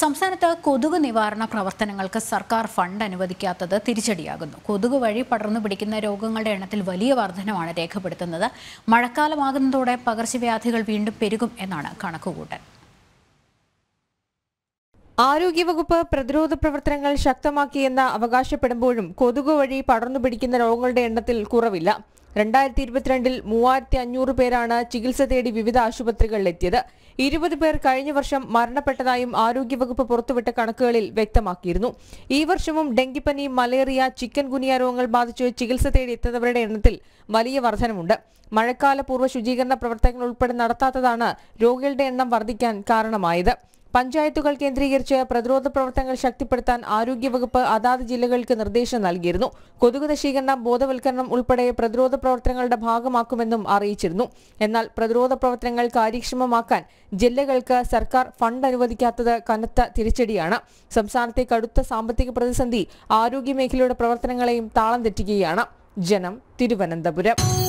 സംസ്ഥാനത്ത് കൊതുക് നിവാരണ പ്രവർത്തനങ്ങൾക്ക് സർക്കാർ ഫണ്ട് അനുവദിക്കാത്തത് തിരിച്ചടിയാകുന്നു കൊതുക് വഴി പടർന്നു പിടിക്കുന്ന രോഗങ്ങളുടെ എണ്ണത്തിൽ വലിയ വർധനമാണ് രേഖപ്പെടുത്തുന്നത് മഴക്കാലമാകുന്നതോടെ പകർച്ചവ്യാധികൾ വീണ്ടും പെരുകും എന്നാണ് കണക്കുകൂട്ടൽ ആരോഗ്യവകുപ്പ് പ്രതിരോധ പ്രവർത്തനങ്ങൾ ശക്തമാക്കിയെന്ന് അവകാശപ്പെടുമ്പോഴും കൊതുക് വഴി പടർന്നുപിടിക്കുന്ന രോഗങ്ങളുടെ എണ്ണത്തിൽ കുറവില്ല രണ്ടായിരത്തി ഇരുപത്തിരണ്ടിൽ മൂവായിരത്തി അഞ്ഞൂറ് പേരാണ് ചികിത്സ തേടി വിവിധ ആശുപത്രികളിലെത്തിയത് ഇരുപത് പേർ കഴിഞ്ഞ വർഷം മരണപ്പെട്ടതായും ആരോഗ്യവകുപ്പ് പുറത്തുവിട്ട കണക്കുകളിൽ വ്യക്തമാക്കിയിരുന്നു ഈ വർഷവും ഡെങ്കിപ്പനി മലേറിയ ചിക്കൻ ഗുനിയ രോഗങ്ങൾ ബാധിച്ച് ചികിത്സ തേടി എത്തുന്നവരുടെ എണ്ണത്തിൽ വലിയ വർധനമുണ്ട് മഴക്കാലപൂർവ്വ ശുചീകരണ പ്രവർത്തനങ്ങൾ ഉൾപ്പെടെ നടത്താത്തതാണ് രോഗികളുടെ എണ്ണം വർദ്ധിക്കാൻ കാരണമായത് പഞ്ചായത്തുകൾ കേന്ദ്രീകരിച്ച് പ്രതിരോധ പ്രവർത്തനങ്ങൾ ശക്തിപ്പെടുത്താൻ ആരോഗ്യവകുപ്പ് അതാത് ജില്ലകൾക്ക് നിർദ്ദേശം നൽകിയിരുന്നു കൊതുക് നശീകരണം ബോധവൽക്കരണം ഉൾപ്പെടെ പ്രതിരോധ പ്രവർത്തനങ്ങളുടെ ഭാഗമാക്കുമെന്നും അറിയിച്ചിരുന്നു എന്നാൽ പ്രതിരോധ പ്രവർത്തനങ്ങൾ കാര്യക്ഷമമാക്കാൻ ജില്ലകൾക്ക് സർക്കാർ ഫണ്ട് അനുവദിക്കാത്തത് കനത്ത തിരിച്ചടിയാണ് സംസ്ഥാനത്തെ കടുത്ത സാമ്പത്തിക പ്രതിസന്ധി ആരോഗ്യമേഖലയുടെ പ്രവർത്തനങ്ങളെയും താളം തെറ്റുകയാണ് ജനം തിരുവനന്തപുരം